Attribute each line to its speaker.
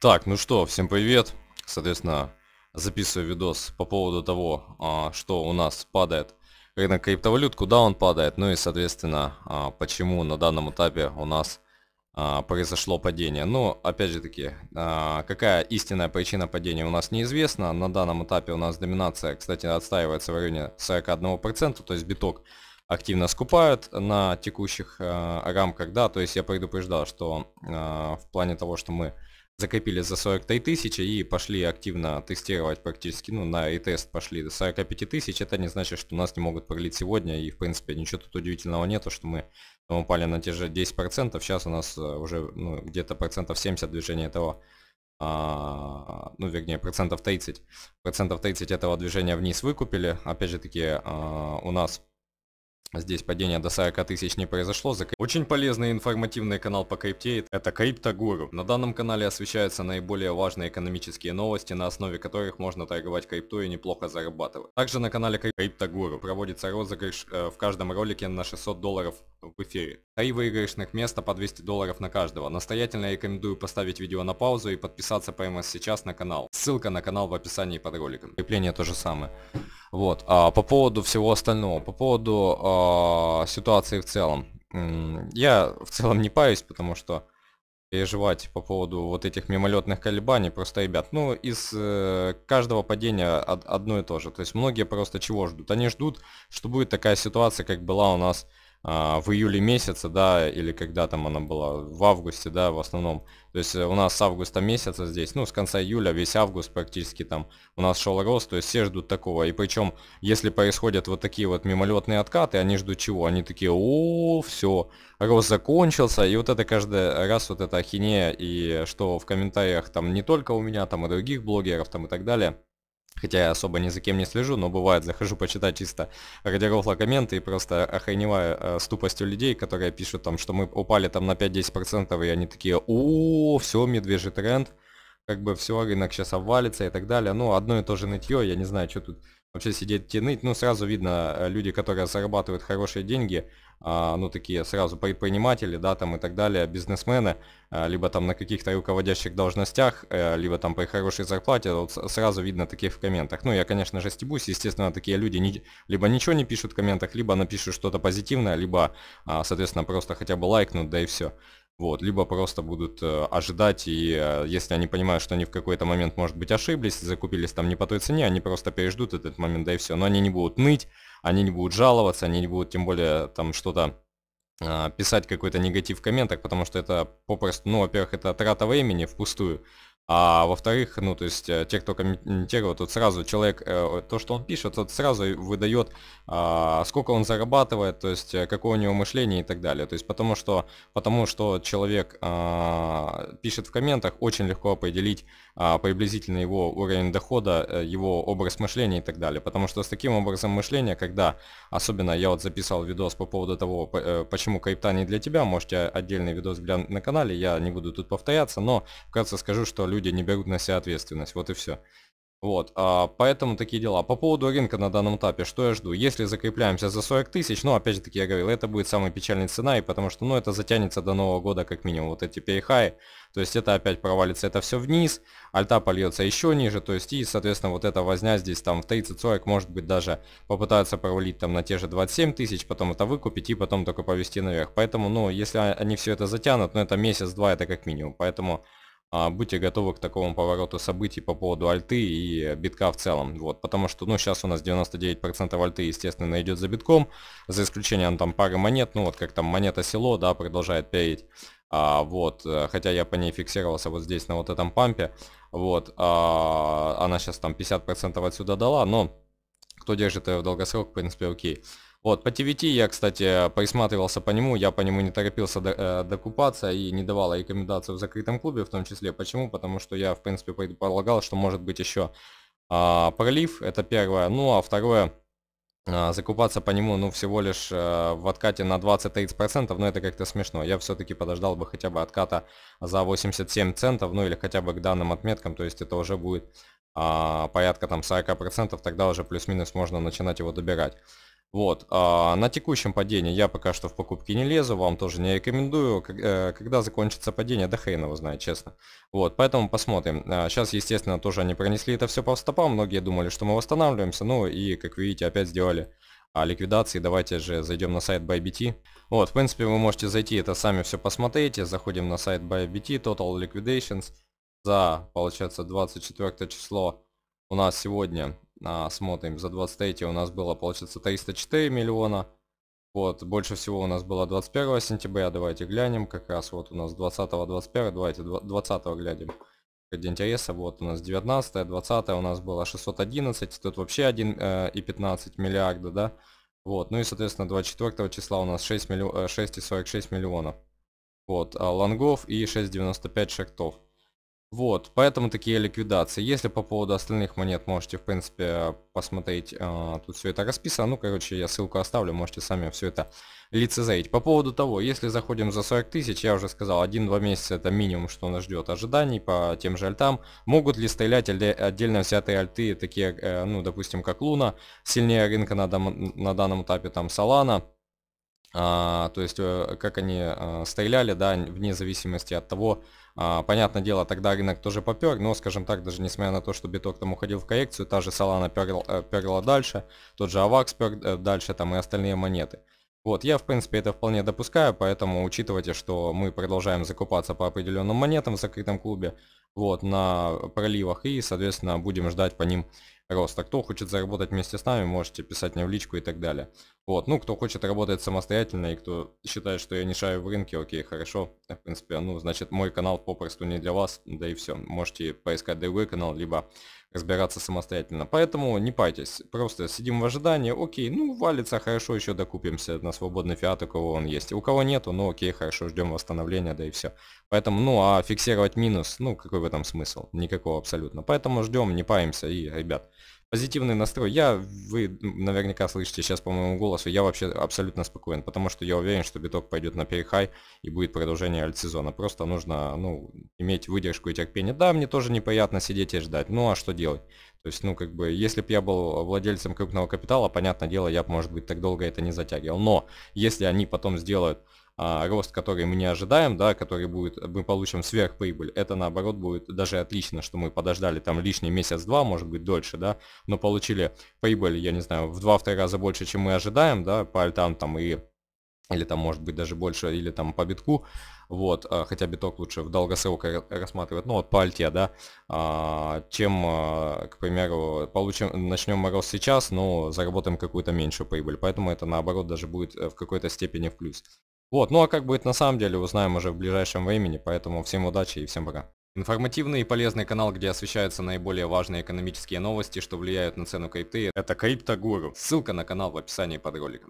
Speaker 1: Так, ну что, всем привет. Соответственно, записываю видос по поводу того, а, что у нас падает рынок криптовалют, куда он падает, ну и, соответственно, а, почему на данном этапе у нас а, произошло падение. Ну, опять же таки, какая истинная причина падения у нас неизвестна. На данном этапе у нас доминация, кстати, отстаивается в районе 41%, то есть биток активно скупают на текущих рамках, да, то есть я предупреждал, что в плане того, что мы закопили за 43 тысячи и пошли активно тестировать практически, ну, на ретест пошли до 45 тысяч, это не значит, что нас не могут пролить сегодня, и, в принципе, ничего тут удивительного нету, что мы упали на те же 10%, сейчас у нас э, уже, ну, где-то процентов 70 движения этого, а, ну, вернее, процентов 30, процентов 30 этого движения вниз выкупили, опять же таки, а, у нас Здесь падение до 40 тысяч не произошло. За... Очень полезный и информативный канал по крипте – это Криптогуру. На данном канале освещаются наиболее важные экономические новости, на основе которых можно торговать крипто и неплохо зарабатывать. Также на канале Криптогуру проводится розыгрыш э, в каждом ролике на 600 долларов в эфире. Три выигрышных места по 200 долларов на каждого. Настоятельно рекомендую поставить видео на паузу и подписаться прямо сейчас на канал. Ссылка на канал в описании под роликом. Крепление то же самое. Вот. А по поводу всего остального, по поводу а, ситуации в целом. Я в целом не паюсь, потому что переживать по поводу вот этих мимолетных колебаний просто, ребят, ну, из э, каждого падения од одно и то же. То есть многие просто чего ждут? Они ждут, что будет такая ситуация, как была у нас а, в июле месяце, да, или когда там она была, в августе, да, в основном. То есть э, у нас с августа месяца здесь, ну, с конца июля, весь август практически там у нас шел рост, то есть все ждут такого. И причем, если происходят вот такие вот мимолетные откаты, они ждут чего? Они такие, о, все, рост закончился, и вот это каждый раз вот эта ахинея, и что в комментариях там не только у меня, там и других блогеров, там и так далее – Хотя я особо ни за кем не слежу, но бывает, захожу почитать чисто радиорофла комменты и просто охреневаю э, с тупостью людей, которые пишут там, что мы упали там на 5-10%, и они такие, о, все, медвежий тренд, как бы все, рынок сейчас обвалится и так далее. Ну, одно и то же нытье, я не знаю, что тут вообще сидеть тянуть. Ну, сразу видно, э, люди, которые зарабатывают хорошие деньги, а, ну, такие сразу предприниматели, да, там и так далее, бизнесмены, э, либо там на каких-то руководящих должностях, э, либо там при хорошей зарплате, вот сразу видно таких в комментах. Ну, я, конечно же, стебусь, естественно, такие люди не, либо ничего не пишут в комментах, либо напишут что-то позитивное, либо, а, соответственно, просто хотя бы лайкнут, да и все. Вот, либо просто будут э, ожидать, и э, если они понимают, что они в какой-то момент, может быть, ошиблись, закупились там не по той цене, они просто переждут этот момент, да и все. Но они не будут ныть, они не будут жаловаться, они не будут тем более там что-то а, писать какой-то негатив в комментах, потому что это попросту, ну, во-первых, это трата времени впустую, а во-вторых, ну, то есть, э, те, кто комментировал, тут сразу человек, э, то, что он пишет, тот сразу выдает, а, сколько он зарабатывает, то есть, э, какое у него мышление и так далее. То есть, потому что, потому что человек а, пишет в комментах, очень легко определить, а, приблизительно его уровень дохода, э, его образ мышления и так далее. Потому что с таким образом мышления, когда, особенно я вот записал видос по поводу того, э, почему крипта не для тебя, можете отдельный видос глянуть на канале, я не буду тут повторяться, но вкратце скажу, что люди не берут на себя ответственность, вот и все. Вот, а, поэтому такие дела. По поводу рынка на данном этапе, что я жду? Если закрепляемся за 40 тысяч, ну, опять же таки, я говорил, это будет самая печальная цена, и потому что, ну, это затянется до Нового года как минимум, вот эти перехай, то есть это опять провалится это все вниз, альта польется еще ниже, то есть и, соответственно, вот эта возня здесь там в 30-40, может быть, даже попытаются провалить там на те же 27 тысяч, потом это выкупить и потом только повести наверх. Поэтому, ну, если они все это затянут, ну, это месяц-два, это как минимум, поэтому... А, будьте готовы к такому повороту событий по поводу альты и битка в целом. Вот, потому что, ну, сейчас у нас 99% альты, естественно, идет за битком, за исключением там пары монет, ну, вот как там монета село, да, продолжает переть. А, вот, э, хотя я по ней фиксировался вот здесь на вот этом пампе. Вот, а, она сейчас там 50% отсюда дала, но кто держит ее в долгосрок, в принципе, окей. Вот, по TVT я, кстати, присматривался по нему, я по нему не торопился э, докупаться и не давал рекомендацию в закрытом клубе в том числе. Почему? Потому что я, в принципе, предполагал, что может быть еще э, а, пролив, это первое. Ну, а второе, э, закупаться по нему, ну, всего лишь э, в откате на 20-30%, но это как-то смешно. Я все-таки подождал бы хотя бы отката за 87 центов, ну, или хотя бы к данным отметкам, то есть это уже будет э, порядка там 40%, тогда уже плюс-минус можно начинать его добирать. Вот, а на текущем падении я пока что в покупки не лезу, вам тоже не рекомендую. Э, когда закончится падение, да хрен его знает, честно. Вот, поэтому посмотрим. Сейчас, а, естественно, тоже они пронесли это все по стопам. Многие думали, что мы восстанавливаемся, ну и, как видите, опять сделали а, ликвидации. Давайте же зайдем на сайт ByBT. Вот, в принципе, вы можете зайти, это сами все посмотрите. Заходим на сайт ByBT, Total Liquidations. За, получается, 24 число у нас сегодня а, смотрим, за 23 у нас было, получается, 304 миллиона. Вот, больше всего у нас было 21 сентября, давайте глянем, как раз вот у нас 20-21, давайте 20 глянем. Ради интереса, вот у нас 19 20 у нас было 611, тут вообще 1 э, и 15 миллиарда, да? Вот, ну и, соответственно, 24 числа у нас 6 милли... 6,46 миллионов. Вот, а лонгов и 6,95 шектов. Вот, поэтому такие ликвидации. Если по поводу остальных монет, можете, в принципе, посмотреть, э, тут все это расписано. Ну, короче, я ссылку оставлю, можете сами все это лицезреть. По поводу того, если заходим за 40 тысяч, я уже сказал, 1-2 месяца это минимум, что нас ждет ожиданий по тем же альтам. Могут ли стрелять отдельно взятые альты, такие, э, ну, допустим, как Луна, сильнее рынка на, дам, на данном этапе, там, Солана. А, то есть, э, как они а, стреляли, да, вне зависимости от того, а, понятное дело, тогда рынок тоже попер, но, скажем так, даже несмотря на то, что биток там уходил в коррекцию, та же Solana перла, э, перла дальше, тот же AVAX пер э, дальше, там и остальные монеты. Вот, я, в принципе, это вполне допускаю, поэтому учитывайте, что мы продолжаем закупаться по определенным монетам в закрытом клубе, вот, на проливах, и, соответственно, будем ждать по ним роста. Кто хочет заработать вместе с нами, можете писать мне в личку и так далее. Вот, ну, кто хочет работать самостоятельно и кто считает, что я не шаю в рынке, окей, хорошо. А, в принципе, ну, значит, мой канал попросту не для вас, да и все. Можете поискать другой канал, либо разбираться самостоятельно. Поэтому не пайтесь, просто сидим в ожидании, окей, ну, валится, хорошо, еще докупимся на свободный фиат, у кого он есть. У кого нету, ну, окей, хорошо, ждем восстановления, да и все. Поэтому, ну, а фиксировать минус, ну, какой в этом смысл? Никакого абсолютно. Поэтому ждем, не паемся и, ребят, Позитивный настрой. Я, вы наверняка слышите сейчас по моему голосу, я вообще абсолютно спокоен, потому что я уверен, что биток пойдет на перехай и будет продолжение альтсезона. Просто нужно, ну, иметь выдержку и терпение. Да, мне тоже неприятно сидеть и ждать. Ну а что делать? То есть, ну, как бы, если бы я был владельцем крупного капитала, понятное дело, я бы, может быть, так долго это не затягивал. Но если они потом сделают а, рост, который мы не ожидаем, да, который будет, мы получим сверхприбыль, это наоборот будет даже отлично, что мы подождали там лишний месяц-два, может быть, дольше, да, но получили прибыль, я не знаю, в два-в три раза больше, чем мы ожидаем, да, по альтам там и или там может быть даже больше, или там по битку, вот, а, хотя биток лучше в долгосрок рассматривать, ну вот по альте, да, а, чем, а, к примеру, получим, начнем мороз сейчас, но заработаем какую-то меньшую прибыль, поэтому это наоборот даже будет э, в какой-то степени в плюс. Вот, ну а как будет на самом деле, узнаем уже в ближайшем времени, поэтому всем удачи и всем пока. Информативный и полезный канал, где освещаются наиболее важные экономические новости, что влияют на цену крипты, это Криптогуру. Ссылка на канал в описании под роликом.